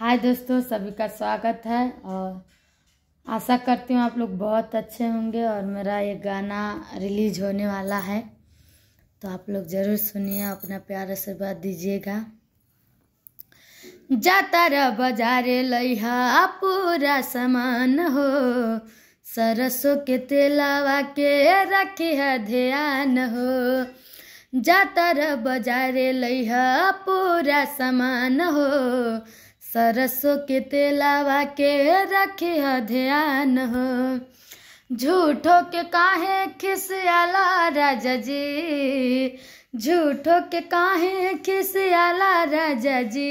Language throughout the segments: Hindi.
हाय दोस्तों सभी का स्वागत है और आशा करती हूँ आप लोग बहुत अच्छे होंगे और मेरा ये गाना रिलीज होने वाला है तो आप लोग ज़रूर सुनिए अपना प्यार आशीर्वाद दीजिएगा जाता र बजारे लैहा पूरा सामान हो सरसों के तेलावा के रखी है ध्यान हो जाता र बजारे लैहा पूरा सामान हो सरसों के तेलावा के रखे ध्यान हो झूठो के काहे खिसियाला राजा जी झूठो के काहे खिसियाला राजा जी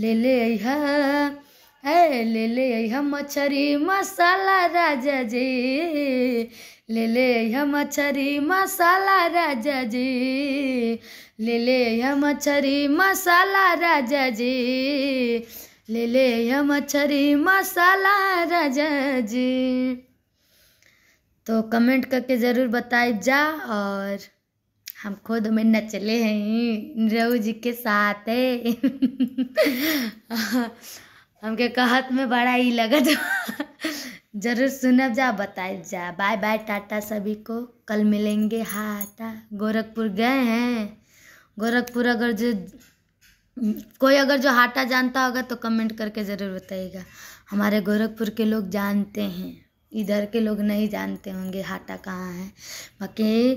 ले ले हा है ले ले हम मछरी मसाला राजा जी ले ले हम मछरी मसाला राजा जी ले ले हम मछरी मसाला राजा जी ले ले हम मछरी मसाला राजा जी तो कमेंट करके ज़रूर बताए जा और हम खुद में नचले हैं रऊ जी के साथ है हमके कहत में बड़ा ही लगत जरूर सुनब जा बताए जा बाय बाय टाटा सभी को कल मिलेंगे हाटा गोरखपुर गए हैं गोरखपुर अगर जो कोई अगर जो हाटा जानता होगा तो कमेंट करके ज़रूर बताइएगा हमारे गोरखपुर के लोग जानते हैं इधर के लोग नहीं जानते होंगे हाटा कहाँ है बाकी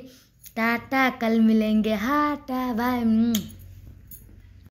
टाटा कल मिलेंगे हाटा बाय